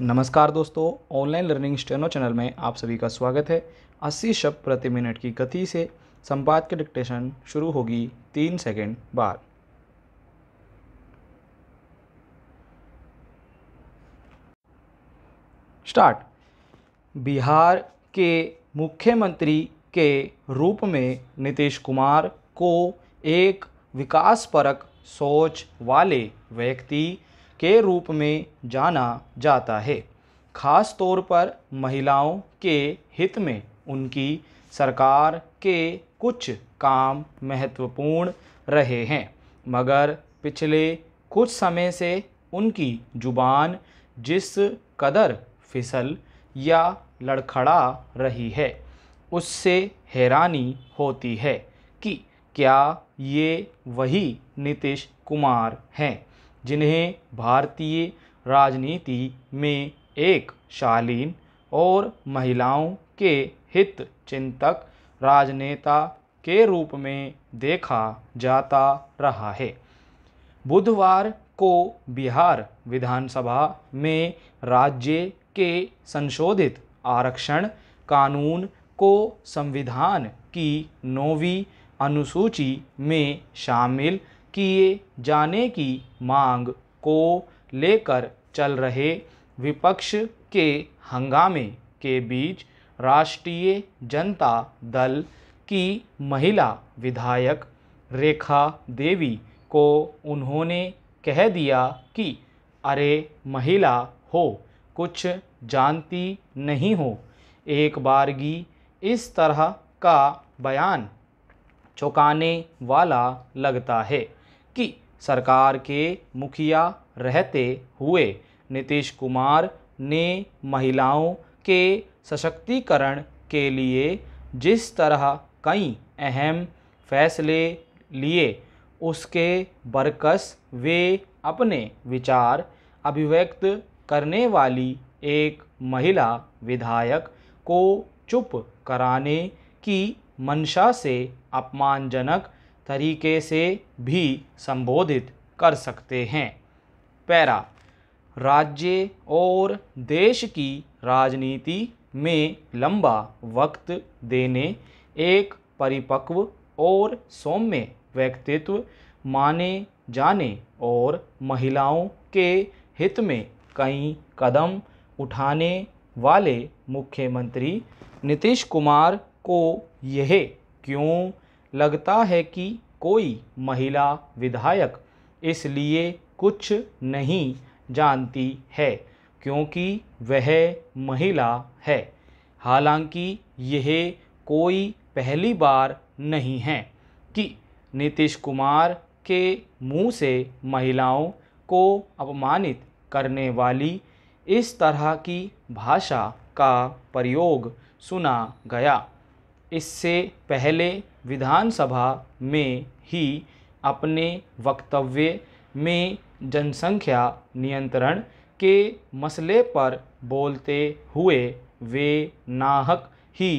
नमस्कार दोस्तों online learning steno channel में आप सभी का स्वागत है 80 शब्द प्रति मिनट की गति से संपाद की डिक्टेशन शुरू होगी तीन सेकंड बाद स्टार्ट बिहार के मुख्यमंत्री के रूप में नीतीश कुमार को एक विकास परक सोच वाले व्यक्ति के रूप में जाना जाता है ख़ास तौर पर महिलाओं के हित में उनकी सरकार के कुछ काम महत्वपूर्ण रहे हैं मगर पिछले कुछ समय से उनकी जुबान जिस कदर फिसल या लड़खड़ा रही है उससे हैरानी होती है कि क्या ये वही नीतीश कुमार हैं जिन्हें भारतीय राजनीति में एक शालीन और महिलाओं के हित चिंतक राजनेता के रूप में देखा जाता रहा है बुधवार को बिहार विधानसभा में राज्य के संशोधित आरक्षण कानून को संविधान की नौवीं अनुसूची में शामिल किए जाने की मांग को लेकर चल रहे विपक्ष के हंगामे के बीच राष्ट्रीय जनता दल की महिला विधायक रेखा देवी को उन्होंने कह दिया कि अरे महिला हो कुछ जानती नहीं हो एक बारगी इस तरह का बयान चौंकाने वाला लगता है कि सरकार के मुखिया रहते हुए नीतीश कुमार ने महिलाओं के सशक्तिकरण के लिए जिस तरह कई अहम फैसले लिए उसके बरकस वे अपने विचार अभिव्यक्त करने वाली एक महिला विधायक को चुप कराने की मंशा से अपमानजनक तरीके से भी संबोधित कर सकते हैं पैरा राज्य और देश की राजनीति में लंबा वक्त देने एक परिपक्व और सौम्य व्यक्तित्व माने जाने और महिलाओं के हित में कई कदम उठाने वाले मुख्यमंत्री नीतीश कुमार को यह क्यों लगता है कि कोई महिला विधायक इसलिए कुछ नहीं जानती है क्योंकि वह महिला है हालांकि यह कोई पहली बार नहीं है कि नीतीश कुमार के मुंह से महिलाओं को अपमानित करने वाली इस तरह की भाषा का प्रयोग सुना गया इससे पहले विधानसभा में ही अपने वक्तव्य में जनसंख्या नियंत्रण के मसले पर बोलते हुए वे नाहक ही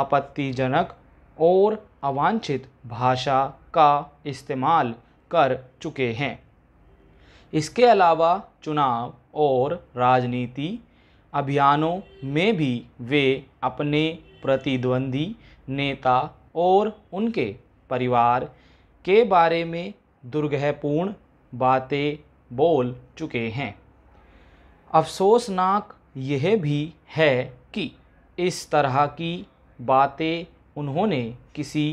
आपत्तिजनक और अवांछित भाषा का इस्तेमाल कर चुके हैं इसके अलावा चुनाव और राजनीति अभियानों में भी वे अपने प्रतिद्वंदी नेता और उनके परिवार के बारे में दुर्गहपूर्ण बातें बोल चुके हैं अफसोसनाक यह भी है कि इस तरह की बातें उन्होंने किसी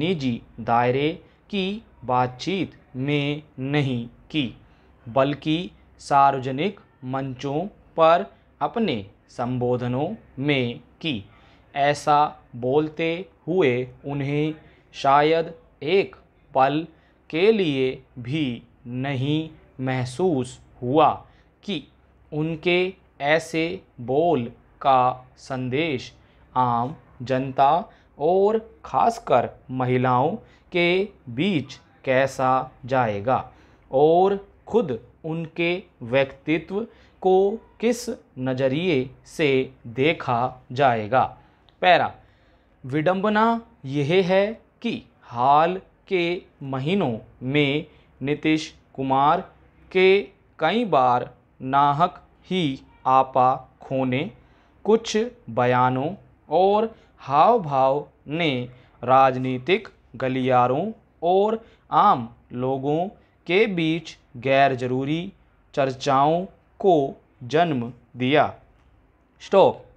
निजी दायरे की बातचीत में नहीं की बल्कि सार्वजनिक मंचों पर अपने संबोधनों में की ऐसा बोलते हुए उन्हें शायद एक पल के लिए भी नहीं महसूस हुआ कि उनके ऐसे बोल का संदेश आम जनता और खासकर महिलाओं के बीच कैसा जाएगा और खुद उनके व्यक्तित्व को किस नज़रिए से देखा जाएगा पैरा विडंबना यह है कि हाल के महीनों में नीतीश कुमार के कई बार नाहक ही आपा खोने कुछ बयानों और हाव भाव ने राजनीतिक गलियारों और आम लोगों के बीच गैर जरूरी चर्चाओं को जन्म दिया स्टॉप